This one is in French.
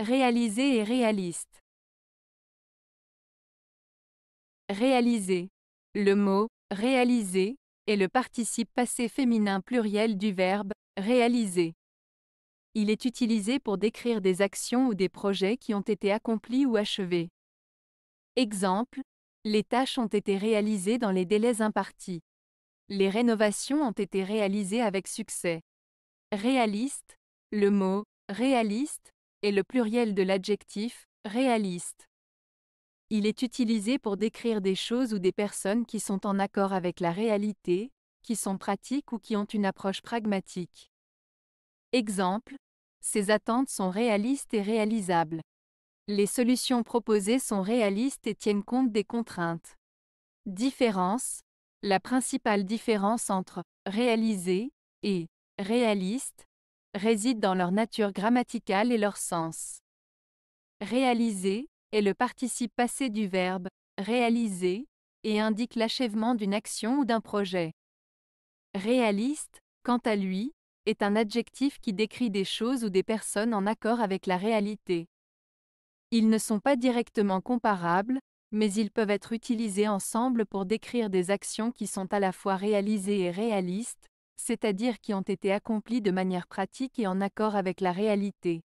Réaliser et réaliste. Réaliser. Le mot réaliser est le participe passé féminin pluriel du verbe réaliser. Il est utilisé pour décrire des actions ou des projets qui ont été accomplis ou achevés. Exemple, les tâches ont été réalisées dans les délais impartis. Les rénovations ont été réalisées avec succès. Réaliste, le mot réaliste est le pluriel de l'adjectif réaliste. Il est utilisé pour décrire des choses ou des personnes qui sont en accord avec la réalité, qui sont pratiques ou qui ont une approche pragmatique. Exemple, ces attentes sont réalistes et réalisables. Les solutions proposées sont réalistes et tiennent compte des contraintes. Différence, la principale différence entre réaliser et réaliste résident dans leur nature grammaticale et leur sens. Réaliser est le participe passé du verbe réaliser et indique l'achèvement d'une action ou d'un projet. Réaliste, quant à lui, est un adjectif qui décrit des choses ou des personnes en accord avec la réalité. Ils ne sont pas directement comparables, mais ils peuvent être utilisés ensemble pour décrire des actions qui sont à la fois réalisées et réalistes, c'est-à-dire qui ont été accomplis de manière pratique et en accord avec la réalité.